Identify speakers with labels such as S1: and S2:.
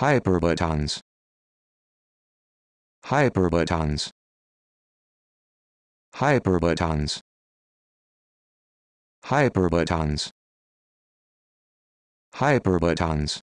S1: hyperbuttons hyperbuttons hyperbuttons hyperbuttons hyperbuttons